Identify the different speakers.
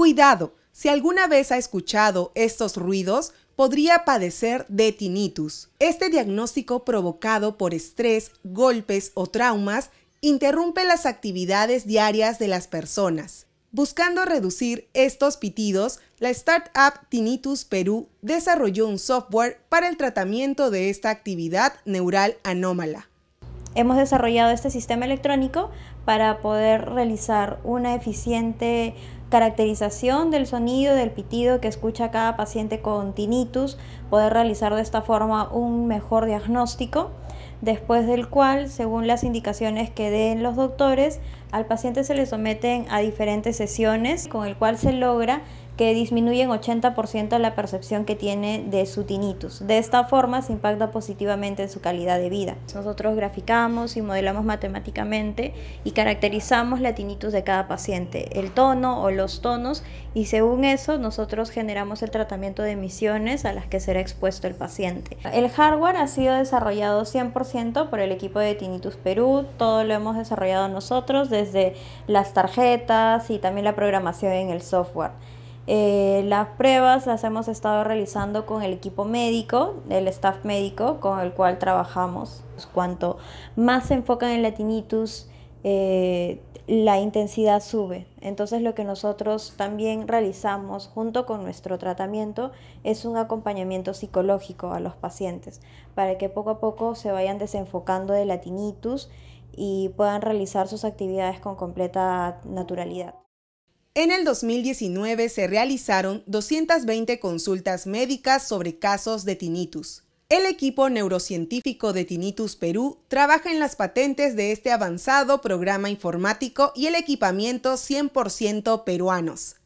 Speaker 1: Cuidado, si alguna vez ha escuchado estos ruidos, podría padecer de tinnitus. Este diagnóstico provocado por estrés, golpes o traumas interrumpe las actividades diarias de las personas. Buscando reducir estos pitidos, la startup Tinnitus Perú desarrolló un software para el tratamiento de esta actividad neural anómala. Hemos desarrollado este
Speaker 2: sistema electrónico para poder realizar una eficiente caracterización del sonido del pitido que escucha cada paciente con tinnitus, poder realizar de esta forma un mejor diagnóstico, después del cual, según las indicaciones que den los doctores, al paciente se le someten a diferentes sesiones con el cual se logra que disminuye en 80% la percepción que tiene de su tinnitus. De esta forma se impacta positivamente en su calidad de vida. Nosotros graficamos y modelamos matemáticamente y caracterizamos la tinnitus de cada paciente, el tono o los tonos, y según eso nosotros generamos el tratamiento de emisiones a las que será expuesto el paciente. El hardware ha sido desarrollado 100% por el equipo de Tinnitus Perú, todo lo hemos desarrollado nosotros desde las tarjetas y también la programación en el software. Eh, las pruebas las hemos estado realizando con el equipo médico, el staff médico con el cual trabajamos. Pues, cuanto más se enfocan en la eh, la intensidad sube. Entonces lo que nosotros también realizamos junto con nuestro tratamiento es un acompañamiento psicológico a los pacientes para que poco a poco se vayan desenfocando de la y puedan realizar sus actividades con completa naturalidad.
Speaker 1: En el 2019 se realizaron 220 consultas médicas sobre casos de tinnitus. El equipo neurocientífico de Tinnitus Perú trabaja en las patentes de este avanzado programa informático y el equipamiento 100% peruanos.